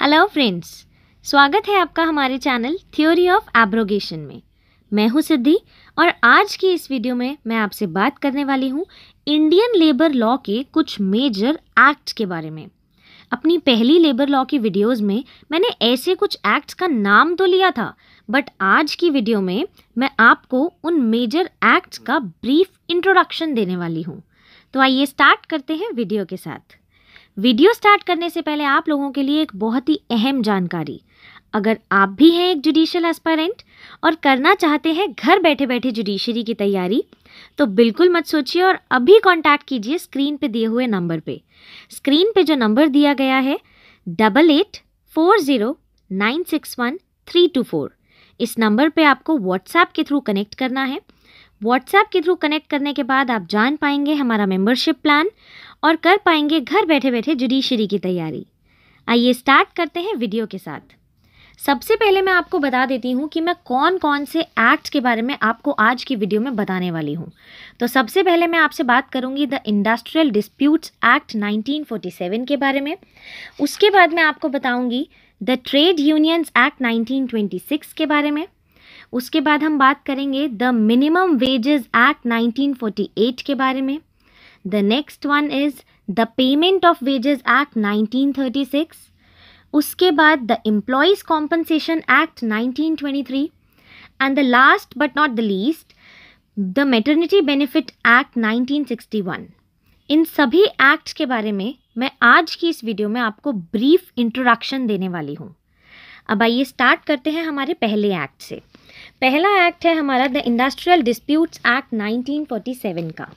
Hello friends स्वागत है आपका हमारे चैनल थ्योरी ऑफ एब्रोगेशन में मैं हूं सिद्धि और आज की इस वीडियो में मैं आपसे बात करने वाली हूं इंडियन लेबर लॉ के कुछ मेजर एक्ट के बारे में अपनी पहली लेबर लॉ की वीडियोस में मैंने ऐसे कुछ एक्ट्स का नाम तो लिया था बट आज की वीडियो में मैं आपको उन मेजर एक्ट्स का ब्रीफ इंट्रोडक्शन देने वाली हूँ तो आइए स्टार्ट करते हैं वीडियो के साथ वीडियो स्टार्ट करने से पहले आप लोगों के लिए एक बहुत ही अहम जानकारी अगर आप भी हैं एक जुडिशल एस्पायरेंट और करना चाहते हैं घर बैठे बैठे जुडिशरी की तैयारी तो बिल्कुल मत सोचिए और अभी कांटेक्ट कीजिए स्क्रीन पे दिए हुए नंबर पे स्क्रीन पे जो नंबर दिया गया है double eight four zero nine six one three two four इस नंबर पे आपको व्हाट्सएप के थ्रू कनेक्ट करना है व्हाट्सएप के थ्रू कनेक्ट करने के बाद आप जान पाएंगे हमारा मेम्बरशिप प्लान और कर पाएंगे घर बैठे बैठे जुडिशरी की तैयारी आइए स्टार्ट करते हैं वीडियो के साथ सबसे पहले मैं आपको बता देती हूँ कि मैं कौन कौन से एक्ट के बारे में आपको आज की वीडियो में बताने वाली हूँ तो सबसे पहले मैं आपसे बात करूँगी द इंडस्ट्रियल डिस्प्यूट्स एक्ट 1947 के बारे में उसके बाद मैं आपको बताऊँगी द ट्रेड यूनियंस एक्ट 1926 के बारे में उसके बाद हम बात करेंगे the minimum wages act nineteen के बारे में the next one is the payment of wages act 1936. उसके बाद the employees compensation act 1923 and the last but not the least the maternity benefit act 1961 इन सभी एक्ट के बारे में मैं आज की इस वीडियो में आपको ब्रीफ इंट्रोडक्शन देने वाली हूँ अब आइए स्टार्ट करते हैं हमारे पहले एक्ट से पहला एक्ट है हमारा द इंडस्ट्रियल डिस्प्यूट्स एक्ट 1947 का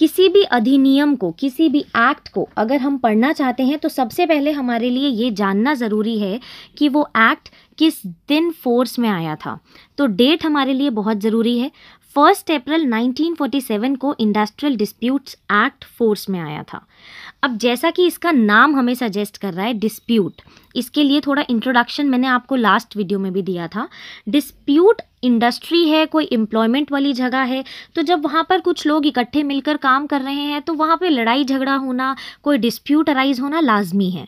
किसी भी अधिनियम को किसी भी एक्ट को अगर हम पढ़ना चाहते हैं तो सबसे पहले हमारे लिए ये जानना ज़रूरी है कि वो एक्ट किस दिन फोर्स में आया था तो डेट हमारे लिए बहुत ज़रूरी है फर्स्ट अप्रैल 1947 को इंडस्ट्रियल डिस्प्यूट्स एक्ट फोर्स में आया था अब जैसा कि इसका नाम हमें सजेस्ट कर रहा है डिस्प्यूट इसके लिए थोड़ा इंट्रोडक्शन मैंने आपको लास्ट वीडियो में भी दिया था डिस्प्यूट इंडस्ट्री है कोई एम्प्लॉयमेंट वाली जगह है तो जब वहाँ पर कुछ लोग इकट्ठे मिलकर काम कर रहे हैं तो वहाँ पे लड़ाई झगड़ा होना कोई डिस्प्यूट अराइज होना लाजमी है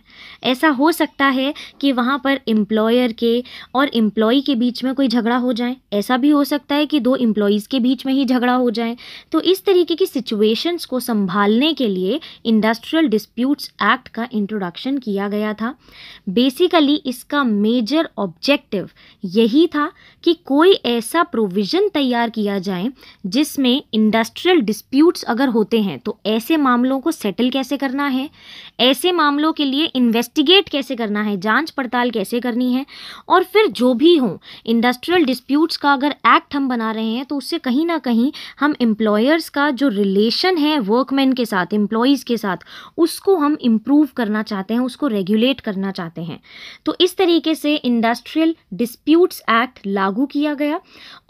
ऐसा हो सकता है कि वहाँ पर एम्प्लॉयर के और एम्प्लॉय के बीच में कोई झगड़ा हो जाए ऐसा भी हो सकता है कि दो एम्प्लॉयज़ के बीच में ही झगड़ा हो जाए तो इस तरीके की सिचुएशंस को संभालने के लिए इंडस्ट्रियल डिस्प्यूट्स एक्ट का इंट्रोडक्शन किया गया था बेसिकली इसका मेजर ऑब्जेक्टिव यही था कि कोई ऐसा प्रोविज़न तैयार किया जाए जिसमें इंडस्ट्रियल डिस्प्यूट्स अगर होते हैं तो ऐसे मामलों को सेटल कैसे करना है ऐसे मामलों के लिए इन्वेस्टिगेट कैसे करना है जांच पड़ताल कैसे करनी है और फिर जो भी हो इंडस्ट्रियल डिस्प्यूट्स का अगर एक्ट हम बना रहे हैं तो उससे कहीं ना कहीं हम एम्प्लॉयर्स का जो रिलेशन है वर्कमैन के साथ एम्प्लॉयज़ के साथ उसको हम इम्प्रूव करना चाहते हैं उसको रेगुलेट करना चाहते हैं सकते हैं तो इस तरीके से इंडस्ट्रियल डिस्प्यूट्स एक्ट लागू किया गया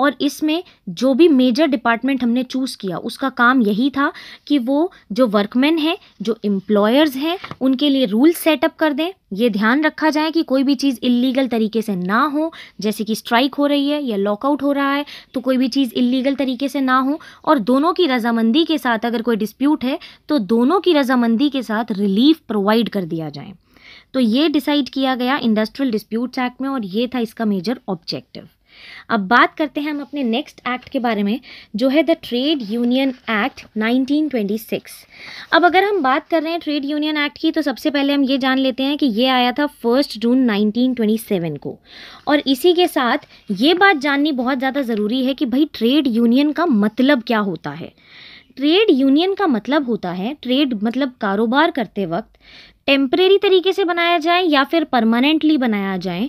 और इसमें जो भी मेजर डिपार्टमेंट हमने चूज़ किया उसका काम यही था कि वो जो वर्कमैन हैं जो एम्प्लॉयर्स हैं उनके लिए रूल्स सेटअप कर दें ये ध्यान रखा जाए कि कोई भी चीज़ इलीगल तरीके से ना हो जैसे कि स्ट्राइक हो रही है या लॉकआउट हो रहा है तो कोई भी चीज़ इलीगल तरीके से ना हो और दोनों की रजामंदी के साथ अगर कोई डिस्प्यूट है तो दोनों की रजामंदी के साथ रिलीफ प्रोवाइड कर दिया जाए तो ये डिसाइड किया गया इंडस्ट्रियल डिस्प्यूट्स एक्ट में और ये था इसका मेजर ऑब्जेक्टिव अब बात करते हैं हम अपने नेक्स्ट एक्ट के बारे में जो है द ट्रेड यूनियन एक्ट 1926 अब अगर हम बात कर रहे हैं ट्रेड यूनियन एक्ट की तो सबसे पहले हम ये जान लेते हैं कि ये आया था फर्स्ट जून 1927 को और इसी के साथ ये बात जाननी बहुत ज़्यादा ज़रूरी है कि भाई ट्रेड यूनियन का मतलब क्या होता है ट्रेड यूनियन का मतलब होता है ट्रेड मतलब कारोबार करते वक्त टेम्परेरी तरीके से बनाया जाए या फिर परमानेंटली बनाया जाए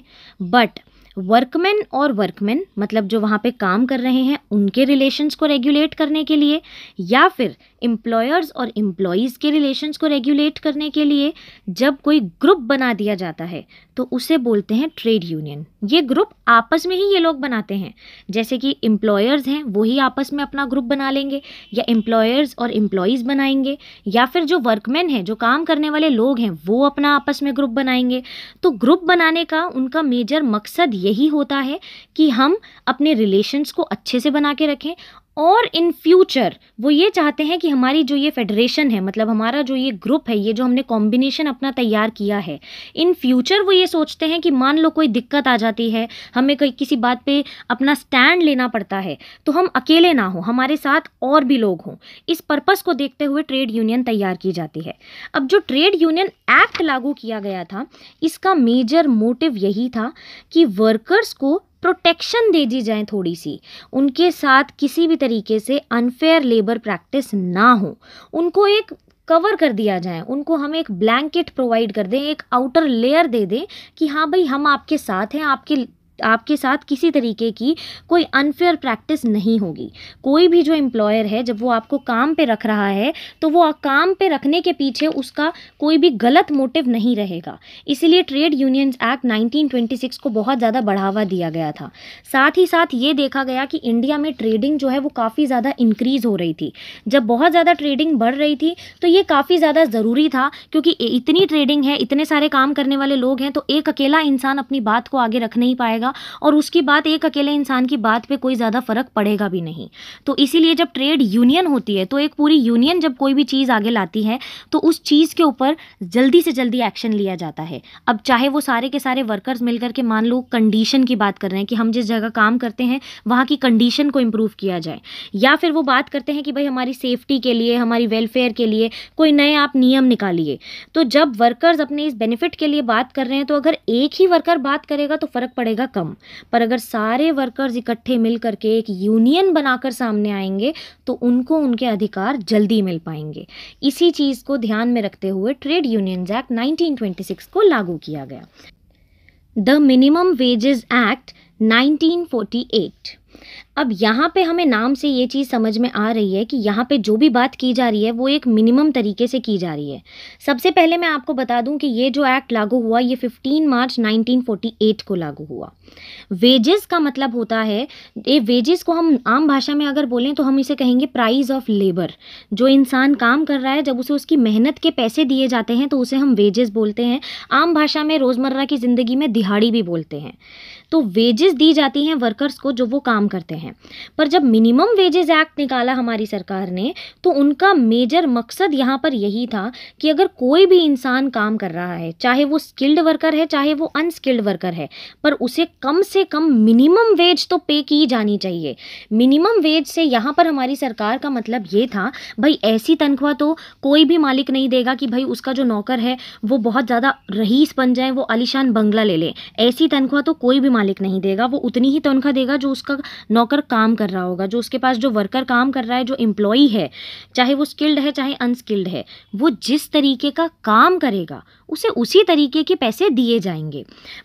बट वर्कमैन और वर्कमैन मतलब जो वहाँ पे काम कर रहे हैं उनके रिलेशंस को रेगुलेट करने के लिए या फिर एम्प्लॉयर्स और एम्प्लॉयज़ के रिलेशंस को रेगुलेट करने के लिए जब कोई ग्रुप बना दिया जाता है तो उसे बोलते हैं ट्रेड यूनियन ये ग्रुप आपस में ही ये लोग बनाते हैं जैसे कि एम्प्लॉयर्स हैं वही आपस में अपना ग्रुप बना लेंगे या एम्प्लॉयर्स और एम्प्लॉयज़ बनाएंगे या फिर जो वर्कमैन हैं जो काम करने वाले लोग हैं वो अपना आपस में ग्रुप बनाएंगे तो ग्रुप बनाने का उनका मेजर मकसद यही होता है कि हम अपने रिलेशन्स को अच्छे से बना के रखें और इन फ्यूचर वो ये चाहते हैं कि हमारी जो ये फेडरेशन है मतलब हमारा जो ये ग्रुप है ये जो हमने कॉम्बिनेशन अपना तैयार किया है इन फ्यूचर वो ये सोचते हैं कि मान लो कोई दिक्कत आ जाती है हमें कोई किसी बात पे अपना स्टैंड लेना पड़ता है तो हम अकेले ना हो हमारे साथ और भी लोग हों इस पर्पज़ को देखते हुए ट्रेड यूनियन तैयार की जाती है अब जो ट्रेड यूनियन एक्ट लागू किया गया था इसका मेजर मोटिव यही था कि वर्कर्स को प्रोटेक्शन दे दी जाए थोड़ी सी उनके साथ किसी भी तरीके से अनफेयर लेबर प्रैक्टिस ना हो उनको एक कवर कर दिया जाए उनको हम एक ब्लैंकेट प्रोवाइड कर दें एक आउटर लेयर दे दें कि हाँ भाई हम आपके साथ हैं आपके आपके साथ किसी तरीके की कोई अनफेयर प्रैक्टिस नहीं होगी कोई भी जो एम्प्लॉयर है जब वो आपको काम पे रख रहा है तो वो काम पे रखने के पीछे उसका कोई भी गलत मोटिव नहीं रहेगा इसीलिए ट्रेड यूनियंस एक्ट 1926 को बहुत ज़्यादा बढ़ावा दिया गया था साथ ही साथ ये देखा गया कि इंडिया में ट्रेडिंग जो है वो काफ़ी ज़्यादा इंक्रीज़ हो रही थी जब बहुत ज़्यादा ट्रेडिंग बढ़ रही थी तो ये काफ़ी ज़्यादा ज़रूरी था क्योंकि इतनी ट्रेडिंग है इतने सारे काम करने वाले लोग हैं तो एक अकेला इंसान अपनी बात को आगे रख नहीं पाएगा जाएगा और उसके बाद एक अकेले इंसान की बात पर कोई ज़्यादा फ़र्क पड़ेगा भी नहीं तो इसीलिए जब ट्रेड यूनियन होती है तो एक पूरी यूनियन जब कोई भी चीज़ आगे लाती है तो उस चीज़ के ऊपर जल्दी से जल्दी एक्शन लिया जाता है अब चाहे वो सारे के सारे वर्कर्स मिलकर के मान लो कंडीशन की बात कर रहे हैं कि हम जिस जगह काम करते हैं वहाँ की कंडीशन को इम्प्रूव किया जाए या फिर वो बात करते हैं कि भाई हमारी सेफ्टी के लिए हमारी वेलफेयर के लिए कोई नए आप नियम निकालिए तो जब वर्कर्स अपने इस बेनिफिट के लिए बात कर रहे हैं तो अगर एक ही वर्कर बात करेगा तो फ़र्क पड़ेगा कम पर अगर सारे वर्कर्स इकट्ठे मिल करके एक यूनियन बनाकर सामने आएंगे तो उनको उनके अधिकार जल्दी मिल पाएंगे इसी चीज़ को ध्यान में रखते हुए ट्रेड यूनियन एक्ट 1926 को लागू किया गया द मिनिमम वेजेस एक्ट 1948 अब यहाँ पे हमें नाम से ये चीज़ समझ में आ रही है कि यहाँ पे जो भी बात की जा रही है वो एक मिनिमम तरीके से की जा रही है सबसे पहले मैं आपको बता दूँ कि ये जो एक्ट लागू हुआ ये 15 मार्च 1948 को लागू हुआ वेजेस का मतलब होता है ये वेजेस को हम आम भाषा में अगर बोलें तो हम इसे कहेंगे प्राइज ऑफ लेबर जो इंसान काम कर रहा है जब उसे उसकी मेहनत के पैसे दिए जाते हैं तो उसे हम वेजेस बोलते हैं आम भाषा में रोज़मर्रा की ज़िंदगी में दिहाड़ी भी बोलते हैं तो वेजेस दी जाती हैं वर्कर्स को जो वो काम करते हैं पर जब मिनिमम वेजेस एक्ट निकाला हमारी सरकार ने तो उनका मेजर मकसद यहाँ पर यही था कि अगर कोई भी इंसान काम कर रहा है चाहे वो स्किल्ड वर्कर है चाहे वो अनस्किल्ड वर्कर है पर उसे कम से कम मिनिमम वेज तो पे की जानी चाहिए मिनिमम वेज से यहाँ पर हमारी सरकार का मतलब ये था भाई ऐसी तनख्वाह तो कोई भी मालिक नहीं देगा कि भाई उसका जो नौकर है वो बहुत ज़्यादा रहीस बन जाए वो आलिशान बंगला ले ले ऐसी तनख्वाह तो कोई भी मालिक नहीं देगा वो उतनी ही तनख्वाह देगा जो उसका नौकर काम कर रहा होगा जो उसके पास जो वर्कर काम कर रहा है जो एम्प्लॉई है चाहे वो स्किल्ड है चाहे अनस्किल्ड है वो जिस तरीके का काम करेगा उसे उसी तरीके के पैसे दिए जाएंगे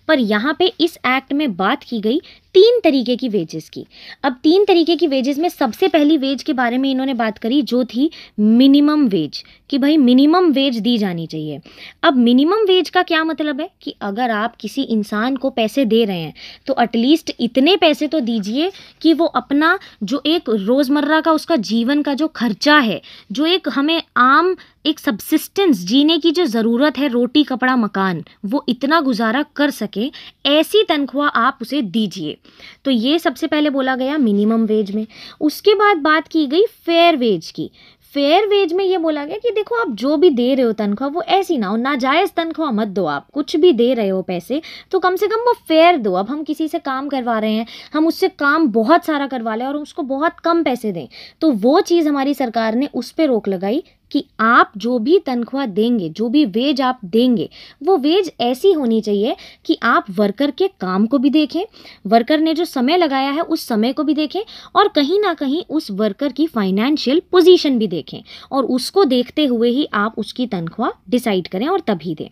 पर यहाँ पे इस एक्ट में बात की गई तीन तरीके की वेजेस की अब तीन तरीके की वेजेस में सबसे पहली वेज के बारे में इन्होंने बात करी जो थी मिनिमम वेज कि भाई मिनिमम वेज दी जानी चाहिए अब मिनिमम वेज का क्या मतलब है कि अगर आप किसी इंसान को पैसे दे रहे हैं तो एटलीस्ट इतने पैसे तो दीजिए कि वो अपना जो एक रोज़मर्रा का उसका जीवन का जो खर्चा है जो एक हमें आम एक सब्सिस्टेंस जीने की जो ज़रूरत है रोटी कपड़ा मकान वो इतना गुजारा कर सके ऐसी तनख्वाह आप उसे दीजिए तो ये सबसे पहले बोला गया मिनिमम वेज में उसके बाद बात की गई फेयर वेज की फेयर वेज में ये बोला गया कि देखो आप जो भी दे रहे हो तनख्वाह वो ऐसी ना हो नाजायज़ तनख्वाह मत दो आप कुछ भी दे रहे हो पैसे तो कम से कम वो फेयर दो अब हम किसी से काम करवा रहे हैं हम उससे काम बहुत सारा करवा लें और उसको बहुत कम पैसे दें तो वो चीज़ हमारी सरकार ने उस पर रोक लगाई कि आप जो भी तनख्वाह देंगे जो भी वेज आप देंगे वो वेज ऐसी होनी चाहिए कि आप वर्कर के काम को भी देखें वर्कर ने जो समय लगाया है उस समय को भी देखें और कहीं ना कहीं उस वर्कर की फाइनेंशियल पोजीशन भी देखें और उसको देखते हुए ही आप उसकी तनख्वाह डिसाइड करें और तभी दें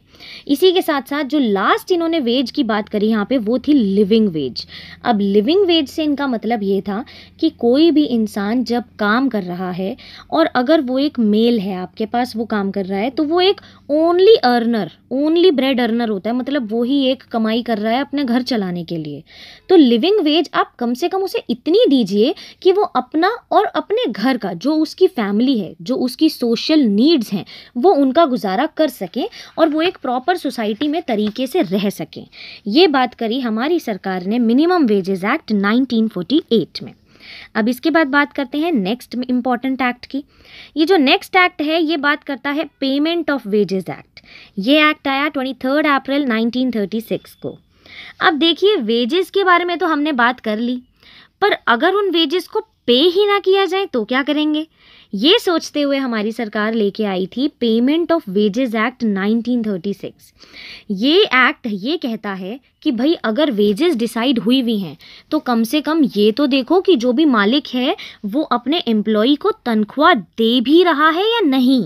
इसी के साथ साथ जो लास्ट इन्होंने वेज की बात करी यहाँ पर वो थी लिविंग वेज अब लिविंग वेज से इनका मतलब ये था कि कोई भी इंसान जब काम कर रहा है और अगर वो एक मेल है है आपके पास वो काम कर रहा है तो वो एक only earner only bread earner होता है मतलब वो ही एक कमाई कर रहा है अपने घर चलाने के लिए तो लिविंग वेज आप कम से कम उसे इतनी दीजिए कि वो अपना और अपने घर का जो उसकी फैमिली है जो उसकी सोशल नीड्स हैं वो उनका गुजारा कर सकें और वो एक प्रॉपर सोसाइटी में तरीके से रह सकें ये बात करी हमारी सरकार ने मिनिमम वेजेज़ एक्ट नाइनटीन में अब इसके बाद बात करते हैं नेक्स्ट इंपॉर्टेंट एक्ट की ये जो नेक्स्ट एक्ट है ये बात करता है पेमेंट ऑफ वेजेस एक्ट ये एक्ट आया ट्वेंटी थर्ड अप्रैल सिक्स को अब देखिए वेजेस के बारे में तो हमने बात कर ली पर अगर उन वेजेस को पे ही ना किया जाए तो क्या करेंगे ये सोचते हुए हमारी सरकार लेके आई थी पेमेंट ऑफ वेजेस एक्ट 1936 ये एक्ट ये कहता है कि भाई अगर वेजेस डिसाइड हुई हुई हैं तो कम से कम ये तो देखो कि जो भी मालिक है वो अपने एम्प्लॉई को तनख्वाह दे भी रहा है या नहीं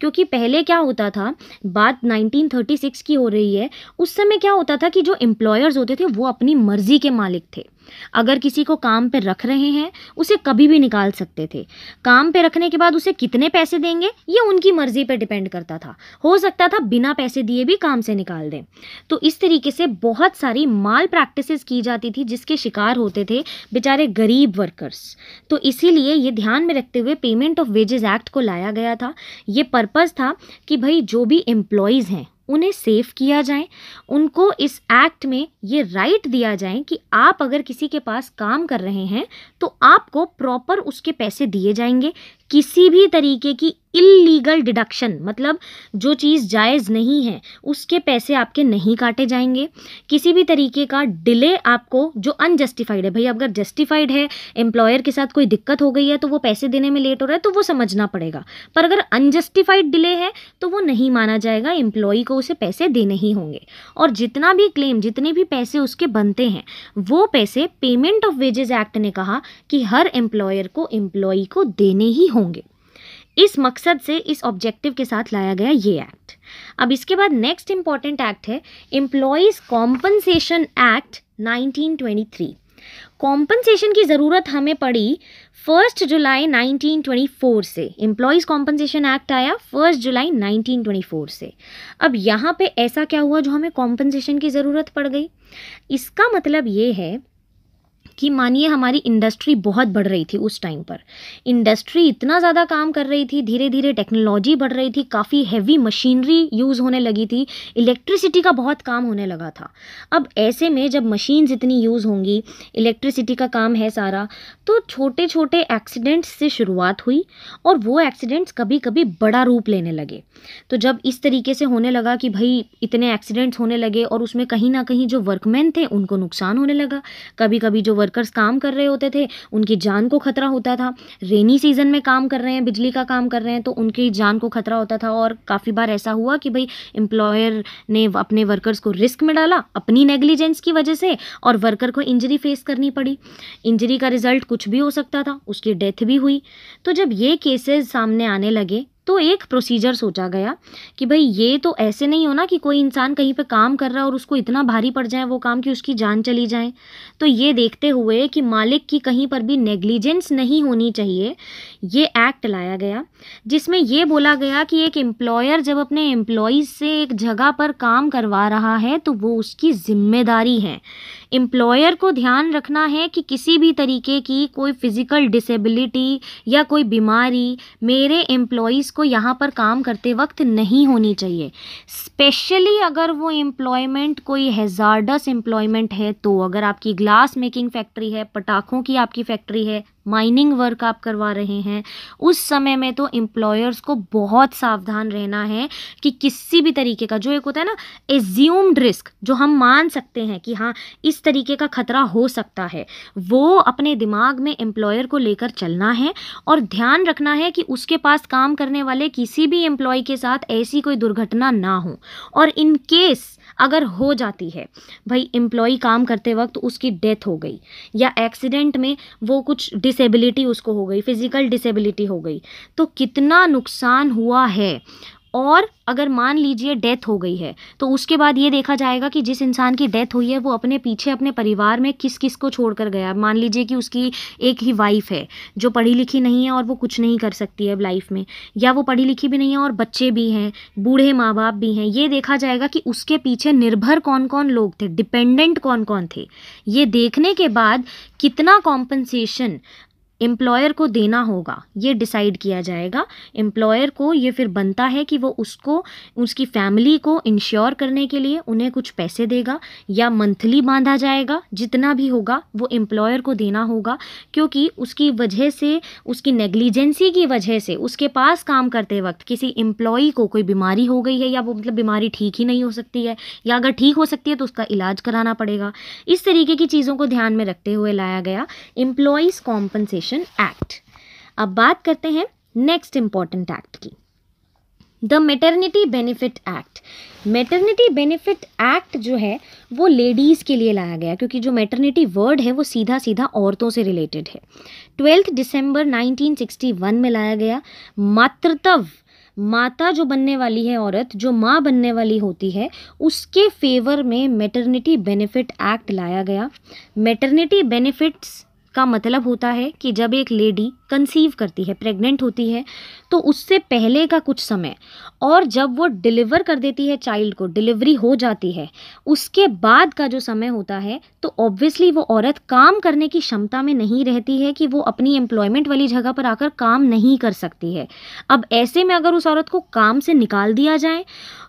क्योंकि पहले क्या होता था बात 1936 की हो रही है उस समय क्या होता था कि जो एम्प्लॉयर्स होते थे वो अपनी मर्जी के मालिक थे अगर किसी को काम पर रख रहे हैं उसे कभी भी निकाल सकते थे काम पर रखने के बाद उसे कितने पैसे देंगे ये उनकी मर्जी पर डिपेंड करता था हो सकता था बिना पैसे दिए भी काम से निकाल दें तो इस तरीके से बहुत बहुत सारी माल प्रैक्टिसेस की जाती थी जिसके शिकार होते थे बेचारे गरीब वर्कर्स तो इसीलिए ये ध्यान में रखते हुए पेमेंट ऑफ वेजेस एक्ट को लाया गया था ये पर्पज़ था कि भाई जो भी एम्प्लॉयज़ हैं उन्हें सेफ किया जाए उनको इस एक्ट में ये राइट दिया जाए कि आप अगर किसी के पास काम कर रहे हैं तो आपको प्रॉपर उसके पैसे दिए जाएंगे किसी भी तरीके की इलीगल डिडक्शन मतलब जो चीज़ जायज़ नहीं है उसके पैसे आपके नहीं काटे जाएंगे किसी भी तरीके का डिले आपको जो अनजस्टिफाइड है भाई अगर जस्टिफाइड है एम्प्लॉयर के साथ कोई दिक्कत हो गई है तो वो पैसे देने में लेट हो रहा है तो वो समझना पड़ेगा पर अगर अनजस्टिफाइड डिले है तो वो नहीं माना जाएगा एम्प्लॉय को उसे पैसे देने ही होंगे और जितना भी क्लेम जितने भी पैसे उसके बनते हैं वो पैसे पेमेंट ऑफ वेजेज़ एक्ट ने कहा कि हर एम्प्लॉयर को एम्प्लॉई को देने ही होंगे इस मकसद से इस ऑब्जेक्टिव के साथ लाया गया ये एक्ट अब इसके बाद नेक्स्ट इम्पॉर्टेंट एक्ट है एम्प्लॉयज़ कॉम्पनसेशन एक्ट 1923 कॉम्पनसेशन की ज़रूरत हमें पड़ी फर्स्ट जुलाई 1924 से एम्प्लॉयज़ कॉम्पनसेशन एक्ट आया फर्स्ट जुलाई 1924 से अब यहाँ पे ऐसा क्या हुआ जो हमें कॉम्पनसेशन की ज़रूरत पड़ गई इसका मतलब ये है कि मानिए हमारी इंडस्ट्री बहुत बढ़ रही थी उस टाइम पर इंडस्ट्री इतना ज़्यादा काम कर रही थी धीरे धीरे टेक्नोलॉजी बढ़ रही थी काफ़ी हैवी मशीनरी यूज़ होने लगी थी इलेक्ट्रिसिटी का बहुत काम होने लगा था अब ऐसे में जब मशीन्स इतनी यूज़ होंगी इलेक्ट्रिसिटी का काम है सारा तो छोटे छोटे एक्सीडेंट्स से शुरुआत हुई और वो एक्सीडेंट्स कभी कभी बड़ा रूप लेने लगे तो जब इस तरीके से होने लगा कि भाई इतने एक्सीडेंट्स होने लगे और उसमें कहीं ना कहीं जो वर्कमैन थे उनको नुकसान होने लगा कभी कभी जो वर्कर्स काम कर रहे होते थे उनकी जान को खतरा होता था रेनी सीजन में काम कर रहे हैं बिजली का काम कर रहे हैं तो उनकी जान को खतरा होता था और काफ़ी बार ऐसा हुआ कि भाई एम्प्लॉयर ने अपने वर्कर्स को रिस्क में डाला अपनी नेग्लिजेंस की वजह से और वर्कर को इंजरी फेस करनी पड़ी इंजरी का रिजल्ट कुछ भी हो सकता था उसकी डेथ भी हुई तो जब ये केसेस सामने आने लगे तो एक प्रोसीजर सोचा गया कि भाई ये तो ऐसे नहीं होना कि कोई इंसान कहीं पे काम कर रहा है और उसको इतना भारी पड़ जाए वो काम कि उसकी जान चली जाए तो ये देखते हुए कि मालिक की कहीं पर भी नेग्लिजेंस नहीं होनी चाहिए ये एक्ट लाया गया जिसमें ये बोला गया कि एक एम्प्लॉयर जब अपने एम्प्लॉयज़ से एक जगह पर काम करवा रहा है तो वो उसकी जिम्मेदारी है एम्प्लॉयर को ध्यान रखना है कि किसी भी तरीके की कोई फिज़िकल डिसेबिलिटी या कोई बीमारी मेरे एम्प्लॉयज़ को यहाँ पर काम करते वक्त नहीं होनी चाहिए स्पेशली अगर वो एम्प्लॉयमेंट कोई हेज़ार्डस एम्प्लॉयमेंट है तो अगर आपकी ग्लास मेकिंग फैक्ट्री है पटाखों की आपकी फैक्ट्री है माइनिंग वर्क आप करवा रहे हैं उस समय में तो एम्प्लॉयर्स को बहुत सावधान रहना है कि किसी भी तरीके का जो एक होता है ना एज्यूम्ड रिस्क जो हम मान सकते हैं कि हाँ इस तरीके का खतरा हो सकता है वो अपने दिमाग में एम्प्लॉयर को लेकर चलना है और ध्यान रखना है कि उसके पास काम करने वाले किसी भी एम्प्लॉय के साथ ऐसी कोई दुर्घटना ना हो और इनकेस अगर हो जाती है भाई एम्प्लॉय काम करते वक्त उसकी डेथ हो गई या एक्सीडेंट में वो कुछ डिसेबिलिटी उसको हो गई फिजिकल डिसेबिलिटी हो गई तो कितना नुकसान हुआ है और अगर मान लीजिए डेथ हो गई है तो उसके बाद ये देखा जाएगा कि जिस इंसान की डेथ हुई है वो अपने पीछे अपने परिवार में किस किस को छोड़कर गया मान लीजिए कि उसकी एक ही वाइफ है जो पढ़ी लिखी नहीं है और वो कुछ नहीं कर सकती है लाइफ में या वो पढ़ी लिखी भी नहीं है और बच्चे भी हैं बूढ़े माँ बाप भी हैं ये देखा जाएगा कि उसके पीछे निर्भर कौन कौन लोग थे डिपेंडेंट कौन कौन थे ये देखने के बाद कितना कॉम्पनसेशन एम्प्लॉयर को देना होगा ये डिसाइड किया जाएगा एम्प्लॉयर को ये फिर बनता है कि वो उसको उसकी फैमिली को इंश्योर करने के लिए उन्हें कुछ पैसे देगा या मंथली बांधा जाएगा जितना भी होगा वो एम्प्लॉयर को देना होगा क्योंकि उसकी वजह से उसकी नेग्लिजेंसी की वजह से उसके पास काम करते वक्त किसी एम्प्लॉयी को कोई बीमारी हो गई है या वो मतलब बीमारी ठीक ही नहीं हो सकती है या अगर ठीक हो सकती है तो उसका इलाज कराना पड़ेगा इस तरीके की चीज़ों को ध्यान में रखते हुए लाया गया एम्प्लॉयज़ कॉम्पनसेशन एजुकेशन एक्ट अब बात करते हैं नेक्स्ट इम्पॉर्टेंट एक्ट की the maternity benefit act maternity benefit act जो है वो लेडीज़ के लिए लाया गया क्योंकि जो मेटर्निटी वर्ड है वो सीधा सीधा औरतों से रिलेटेड है ट्वेल्थ दिसंबर 1961 में लाया गया मातृत्व माता जो बनने वाली है औरत जो माँ बनने वाली होती है उसके फेवर में मेटर्निटी बेनिफिट एक्ट लाया गया मेटर्निटी बेनिफिट्स इसका मतलब होता है कि जब एक लेडी कंसीव करती है प्रेग्नेंट होती है तो उससे पहले का कुछ समय और जब वो डिलीवर कर देती है चाइल्ड को डिलीवरी हो जाती है उसके बाद का जो समय होता है तो ऑब्वियसली वो औरत काम करने की क्षमता में नहीं रहती है कि वो अपनी एम्प्लॉयमेंट वाली जगह पर आकर काम नहीं कर सकती है अब ऐसे में अगर उस औरत को काम से निकाल दिया जाए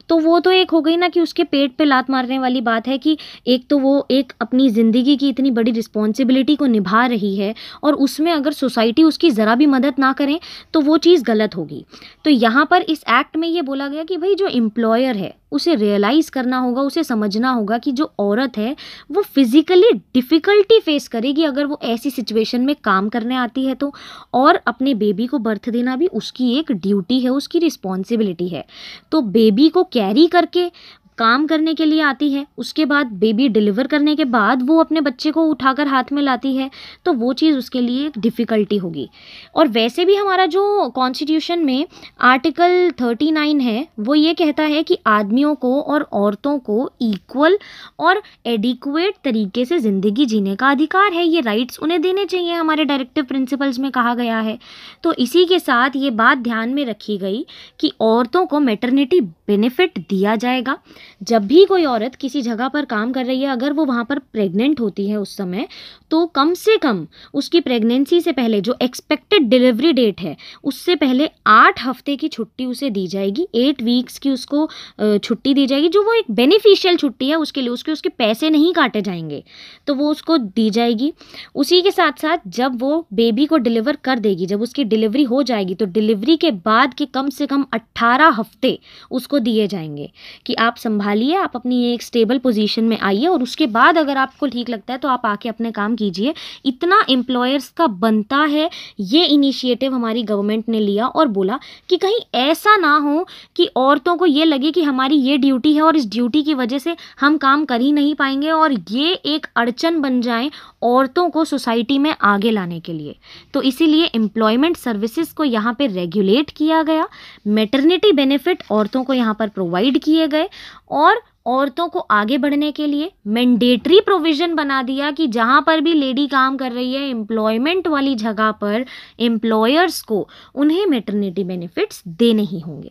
तो वो तो एक हो गई ना कि उसके पेट पे लात मारने वाली बात है कि एक तो वो एक अपनी ज़िंदगी की इतनी बड़ी रिस्पॉन्सिबिलिटी को निभा रही है और उसमें अगर सोसाइटी उसकी उसकी ज़रा भी मदद ना करें तो वो चीज़ गलत होगी तो यहाँ पर इस एक्ट में ये बोला गया कि भाई जो एम्प्लॉयर है उसे रियलाइज़ करना होगा उसे समझना होगा कि जो औरत है वो फिज़िकली डिफ़िकल्टी फेस करेगी अगर वो ऐसी सिचुएशन में काम करने आती है तो और अपने बेबी को बर्थ देना भी उसकी एक ड्यूटी है उसकी रिस्पॉन्सिबिलिटी है तो बेबी को कैरी करके काम करने के लिए आती है उसके बाद बेबी डिलीवर करने के बाद वो अपने बच्चे को उठाकर हाथ में लाती है तो वो चीज़ उसके लिए एक डिफ़िकल्टी होगी और वैसे भी हमारा जो कॉन्स्टिट्यूशन में आर्टिकल थर्टी नाइन है वो ये कहता है कि आदमियों को और औरतों को इक्वल और एडिकुएट तरीके से ज़िंदगी जीने का अधिकार है ये राइट्स उन्हें देने चाहिए हमारे डायरेक्टिव प्रिंसिपल्स में कहा गया है तो इसी के साथ ये बात ध्यान में रखी गई कि औरतों को मेटर्निटी बेनिफिट दिया जाएगा जब भी कोई औरत किसी जगह पर काम कर रही है अगर वो वहाँ पर प्रेग्नेंट होती है उस समय तो कम से कम उसकी प्रेगनेंसी से पहले जो एक्सपेक्टेड डिलीवरी डेट है उससे पहले आठ हफ्ते की छुट्टी उसे दी जाएगी एट वीक्स की उसको छुट्टी दी जाएगी जो वो एक बेनिफिशियल छुट्टी है उसके लिए उसके उसके पैसे नहीं काटे जाएंगे तो वो उसको दी जाएगी उसी के साथ साथ जब वो बेबी को डिलीवर कर देगी जब उसकी डिलीवरी हो जाएगी तो डिलीवरी के बाद के कम से कम अट्ठारह हफ्ते उसको दिए जाएंगे कि आप समझ संभालिए आप अपनी एक स्टेबल पोजीशन में आइए और उसके बाद अगर आपको ठीक लगता है तो आप आके अपने काम कीजिए इतना एम्प्लॉयर्स का बनता है ये इनिशिएटिव हमारी गवर्नमेंट ने लिया और बोला कि कहीं ऐसा ना हो कि औरतों को ये लगे कि हमारी ये ड्यूटी है और इस ड्यूटी की वजह से हम काम कर ही नहीं पाएंगे और ये एक अड़चन बन जाए औरतों को सोसाइटी में आगे लाने के लिए तो इसीलिए एम्प्लॉयमेंट सर्विसेज को यहाँ पर रेगुलेट किया गया मेटर्निटी बेनिफिट औरतों को यहाँ पर प्रोवाइड किए गए और औरतों को आगे बढ़ने के लिए मैंडेटरी प्रोविज़न बना दिया कि जहाँ पर भी लेडी काम कर रही है एम्प्लॉयमेंट वाली जगह पर एम्प्लॉयर्स को उन्हें मेटर्निटी बेनिफिट्स देने ही होंगे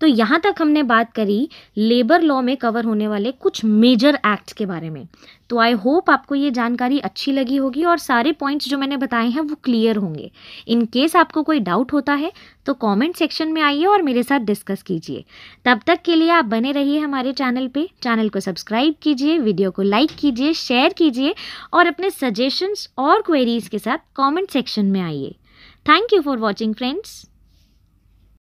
तो यहाँ तक हमने बात करी लेबर लॉ में कवर होने वाले कुछ मेजर एक्ट्स के बारे में तो आई होप आपको ये जानकारी अच्छी लगी होगी और सारे पॉइंट्स जो मैंने बताए हैं वो क्लियर होंगे इन केस आपको कोई डाउट होता है तो कमेंट सेक्शन में आइए और मेरे साथ डिस्कस कीजिए तब तक के लिए आप बने रहिए हमारे चैनल पे चैनल को सब्सक्राइब कीजिए वीडियो को लाइक कीजिए शेयर कीजिए और अपने सजेशंस और क्वेरीज के साथ कमेंट सेक्शन में आइए thank you for watching friends